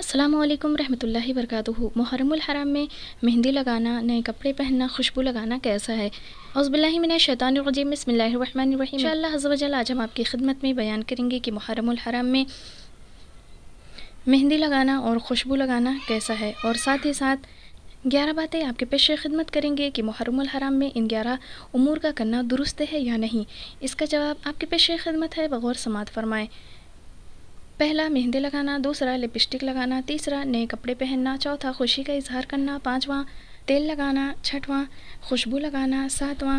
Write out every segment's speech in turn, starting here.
अस्सलाम वालेकुम रहमतुल्लाहि वरकatuहू हराम में मेहंदी लगाना नए कपड़े पहनना खुशबू लगाना कैसा है शैतान शैतानरजीम बसमिल्लर अल्लाह आज हम आपकी खिदमत में बयान करेंगे कि मुहर्रमुल हराम में मेहंदी लगाना और खुशबू लगाना कैसा है और साथ ही साथ ग्यारह बातें आपके पेश खिदमत करेंगे कि मुहरमुल हराम में इन ग्यारह उमूर का करना दुरुस्त है या नहीं इसका जवाब आपके पेश खिदमत है बगौर समात फरमाएँ पहला मेहंदी लगाना दूसरा लिपस्टिक लगाना तीसरा नए कपड़े पहनना चौथा खुशी का इजहार करना पाँचवा तेल लगाना छठवां खुशबू लगाना सातवां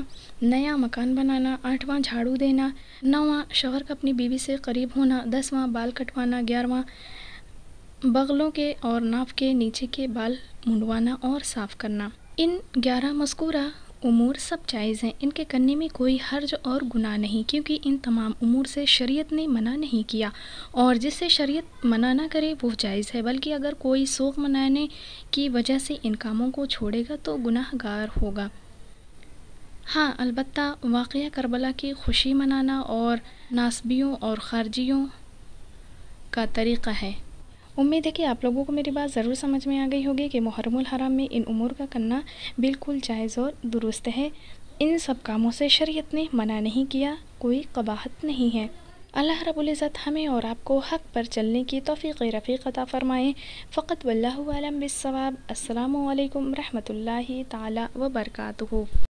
नया मकान बनाना आठवां झाड़ू देना नौवां शोहर का अपनी बीवी से करीब होना दसवां बाल कटवाना ग्यारहवां बगलों के और नाफ के नीचे के बाल मुंडवाना और साफ करना इन ग्यारह मस्कूरा उमूर सब जायज़ हैं इनके करने में कोई हर्ज और गुनाह नहीं क्योंकि इन तमाम उमूर से शरीयत ने मना नहीं किया और जिससे शरीयत मना ना करे वो जायज़ है बल्कि अगर कोई सोख मनाने की वजह से इन कामों को छोड़ेगा तो गुनाहगार होगा हाँ अलबत् वाक़ करबला की खुशी मनाना और नासबियों और खारजियों का तरीक़ा है उम्मीद है कि आप लोगों को मेरी बात ज़रूर समझ में आ गई होगी कि मुहरमुल हराम में इन उमूर का करना बिल्कुल जायज़ और दुरुस्त है इन सब कामों से शरीयत ने मना नहीं किया कोई कबाहत नहीं है अल्लाह रबुल्ज़त हमें और आपको हक पर चलने की तोफ़ी रफ़ी अता फ़रमाएँ फ़कत वल्लम बिसवाब अल्लाम वरहमल ताली वबरकू